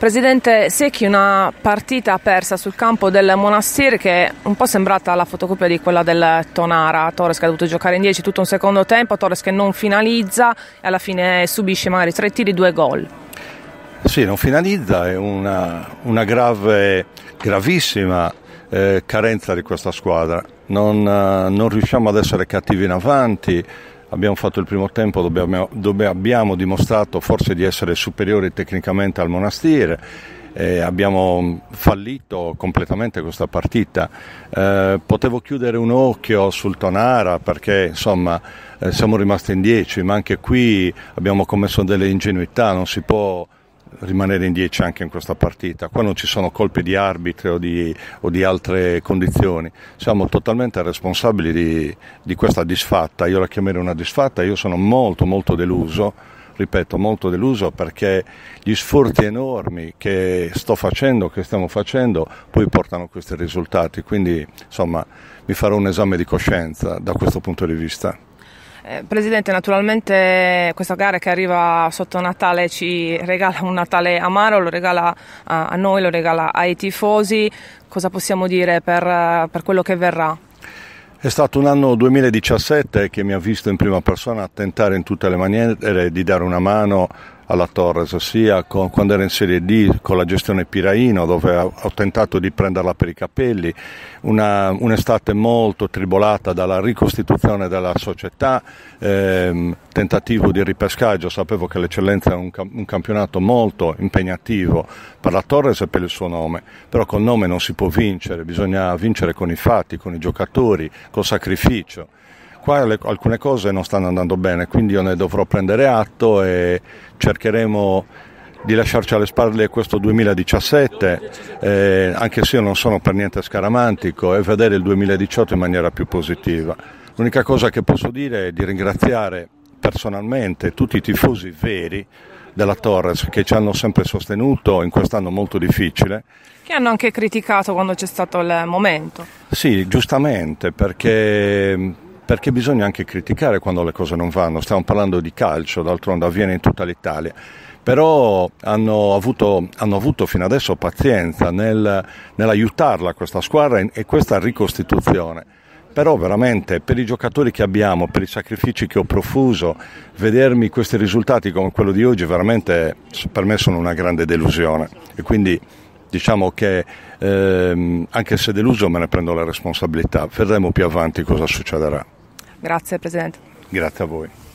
Presidente Secchi, una partita persa sul campo del Monastir che è un po' sembrata la fotocopia di quella del Tonara. Torres che ha dovuto giocare in 10 tutto un secondo tempo, Torres che non finalizza e alla fine subisce magari tre tiri, due gol. Sì, non finalizza, è una, una grave, gravissima eh, carenza di questa squadra. Non, eh, non riusciamo ad essere cattivi in avanti, abbiamo fatto il primo tempo dove abbiamo, dove abbiamo dimostrato forse di essere superiori tecnicamente al Monastire. Eh, abbiamo fallito completamente questa partita. Eh, potevo chiudere un occhio sul Tonara perché insomma eh, siamo rimasti in 10, ma anche qui abbiamo commesso delle ingenuità, non si può rimanere in 10 anche in questa partita. Qua non ci sono colpi di arbitri o di, o di altre condizioni, siamo totalmente responsabili di, di, questa disfatta, io la chiamerei una disfatta, io sono molto molto deluso, ripeto molto deluso perché gli sforzi enormi che sto facendo, che stiamo facendo, poi portano a questi risultati, quindi insomma mi farò un esame di coscienza da questo punto di vista. Eh, presidente, naturalmente questa gara che arriva sotto Natale ci regala un Natale amaro, lo regala a noi, lo regala ai tifosi. Cosa possiamo dire per, per quello che verrà? È stato un anno 2017 che mi ha visto in prima persona tentare in tutte le maniere di dare una mano alla Torres, sia con, quando era in Serie D con la gestione Piraino dove ho tentato di prenderla per i capelli, una, un'estate molto tribolata dalla ricostituzione della società, ehm, tentativo di ripescaggio, sapevo che l'eccellenza è un, un, campionato molto impegnativo per la Torres e per il suo nome, però col nome non si può vincere, bisogna vincere con i fatti, con i giocatori, col sacrificio qua le, alcune cose non stanno andando bene, quindi io ne dovrò prendere atto e cercheremo di lasciarci alle spalle questo 2017, eh, anche se io non sono per niente scaramantico, e vedere il 2018 in maniera più positiva. L'unica cosa che posso dire è di ringraziare personalmente tutti i tifosi veri della Torres che ci hanno sempre sostenuto in quest'anno molto difficile. Che hanno anche criticato quando c'è stato il momento. Sì, giustamente, perché perché bisogna anche criticare quando le cose non vanno, stiamo parlando di calcio, d'altronde avviene in tutta l'Italia però hanno avuto, hanno avuto, fino adesso pazienza nel, nell'aiutarla questa squadra e questa ricostituzione. Però veramente per i giocatori che abbiamo, per i sacrifici che ho profuso, vedermi questi risultati come quello di oggi veramente per me sono una grande delusione e quindi diciamo che ehm, anche se deluso me ne prendo la responsabilità, vedremo più avanti cosa succederà. Grazie Presidente. Grazie a voi.